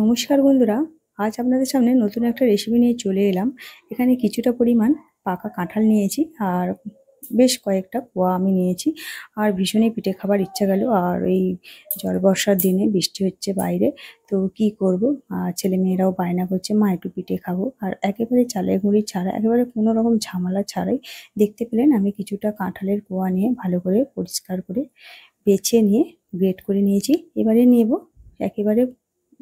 নমস্কার বন্ধুরা আজ আপনাদের সামনে নতুন একটা রেসিপি নিয়ে চলে এলাম এখানে কিছুটা পরিমাণ পাকা কাঁঠাল নিয়েছি আর বেশ কয়েকটা কোয়া আমি নিয়েছি আর ভীষণই পিঠে খাবার ইচ্ছা গেল আর এই জল বর্ষার দিনে বৃষ্টি হচ্ছে বাইরে তো কি করব আর ছেলে মেয়েরাও বায়না করছে মা একটু পিঠে খাবো আর একেবারে চালের গুঁড়ি ছাড়া একেবারে কোনো রকম ঝামেলা ছাড়াই দেখতে পেলেন আমি কিছুটা কাঁঠালের কোয়া নিয়ে ভালো করে পরিষ্কার করে বেছে নিয়ে গ্রেট করে নিয়েছি এবারে নেব একেবারে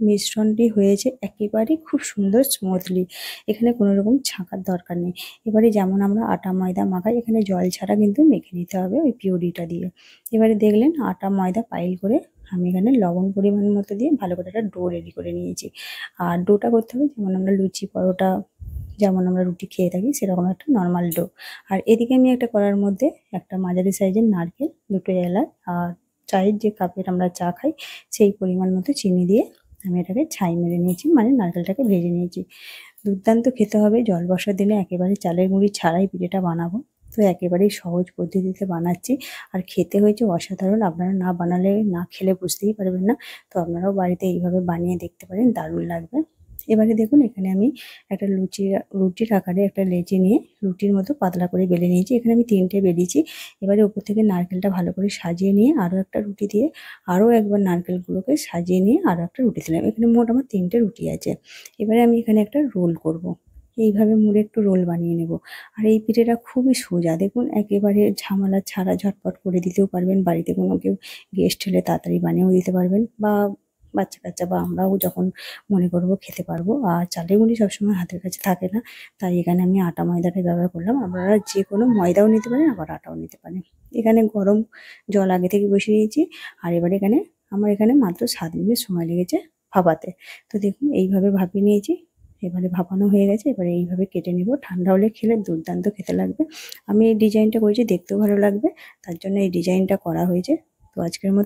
মিশ্রণটি হয়েছে একেবারে খুব সুন্দর স্মুথলি এখানে কোনো রকম ছাঁকার দরকার নেই এবারে যেমন আমরা আটা ময়দা মাখাই এখানে জল ছাড়া কিন্তু মেখে নিতে হবে ওই পিউরিটা দিয়ে এবারে দেখলেন আটা ময়দা পাইল করে আমি এখানে লবণ পরিমাণ মতো দিয়ে ভালো করে একটা ডো রেডি করে নিয়েছি আর ডোটা করতে হবে যেমন আমরা লুচি পরোটা যেমন আমরা রুটি খেয়ে থাকি সেরকম একটা নর্মাল ডো আর এদিকে আমি একটা করার মধ্যে একটা মাঝারি সাইজের নারকেল দুটো এলাচ আর চায়ের যে কাপের আমরা চা খাই সেই পরিমাণ মতো চিনি দিয়ে আমি এটাকে ছাই মেরে নিয়েছি মানে নারকেলটাকে ভেজে নিয়েছি দুর্দান্ত খেতে হবে জল বসার দিনে একেবারে চালের মুড়ি ছাড়াই পিঠেটা বানাবো তো একেবারেই সহজ পদ্ধতিতে বানাচ্ছি আর খেতে হয়েছে অসাধারণ আপনারা না বানালে না খেলে বুঝতেই পারবেন না তো আপনারাও বাড়িতে এইভাবে বানিয়ে দেখতে পারেন দারুণ লাগবে এবারে দেখুন এখানে আমি একটা লুচি রুটির আকারে একটা লেচি নিয়ে রুটির মতো পাতলা করে বেলে নিয়েছি এখানে আমি তিনটে বেলিয়েছি এবারে উপর থেকে নারকেলটা ভালো করে সাজিয়ে নিয়ে আরও একটা রুটি দিয়ে আরও একবার নারকেলগুলোকে সাজিয়ে নিয়ে আরও একটা রুটি দিলাম এখানে মোট আমার তিনটে রুটি আছে এবারে আমি এখানে একটা রোল করব। এইভাবে মুড়ে একটু রোল বানিয়ে নেব আর এই পিঠেটা খুবই সোজা দেখুন একেবারে ঝামেলা ছাড়া ঝটপট করে দিতেও পারবেন বাড়িতে কোনো কেউ গেস্ট হলে তাড়াতাড়ি বানিয়েও দিতে পারবেন বা বাচ্চা কাচ্চা বা আমরাও যখন মনে করবো খেতে পারবো আর চালের গুঁড়ি সবসময় হাতের কাছে থাকে না তাই এখানে আমি আটা ময়দাটা ব্যবহার করলাম আপনারা যে কোনো ময়দাও নিতে পারেন আবার আটাও নিতে পারেন এখানে গরম জল আগে থেকে বসিয়ে নিয়েছি আর এবার এখানে আমার এখানে মাত্র সাত মিনিট সময় লেগেছে ভাবাতে তো দেখুন এইভাবে ভাবিয়ে নিয়েছি এবারে ভাপানো হয়ে গেছে এবারে এইভাবে কেটে নেব ঠান্ডা হলে খেলে দুর্দান্ত খেতে লাগবে আমি এই ডিজাইনটা করেছি দেখতেও ভালো লাগবে তার জন্য এই ডিজাইনটা করা হয়েছে তো আজকের মতো